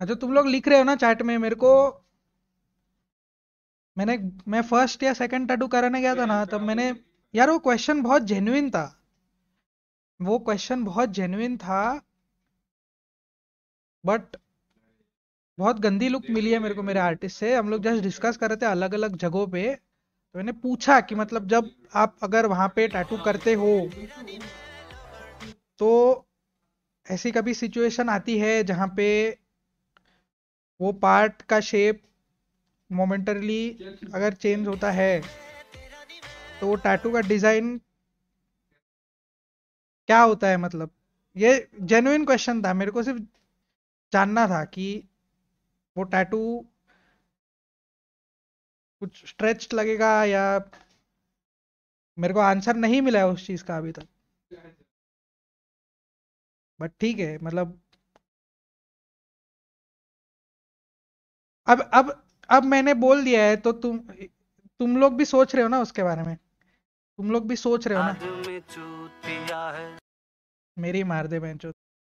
अच्छा तुम लोग लिख रहे हो ना चैट में मेरे को मैंने मैं फर्स्ट या सेकंड टैटू कराने गया था ना तब हाँ, मैंने यार वो क्वेश्चन बहुत जेन्युन था वो क्वेश्चन बहुत जेन्युन था बट बहुत गंदी लुक मिली है मेरे को मेरे आर्टिस्ट से हम लोग जस्ट डिस्कस कर रहे थे अलग अलग जगहों पे तो मैंने पूछा कि मतलब जब आप अगर वहां पे टैटू करते हो तो ऐसी कभी सिचुएशन आती है जहां पे वो पार्ट का शेप मोमेंटरली अगर चेंज होता है तो वो टैटू का डिज़ाइन क्या होता है मतलब ये जेन्युन क्वेश्चन था मेरे को सिर्फ जानना था कि वो टैटू कुछ स्ट्रेच लगेगा या मेरे को आंसर नहीं मिला है उस चीज़ का अभी तक बट ठीक है मतलब अब अब अब मैंने बोल दिया है तो तुम तुम लोग भी सोच रहे हो ना उसके बारे में तुम लोग भी सोच रहे हो ना मेरी मार दे बेंचो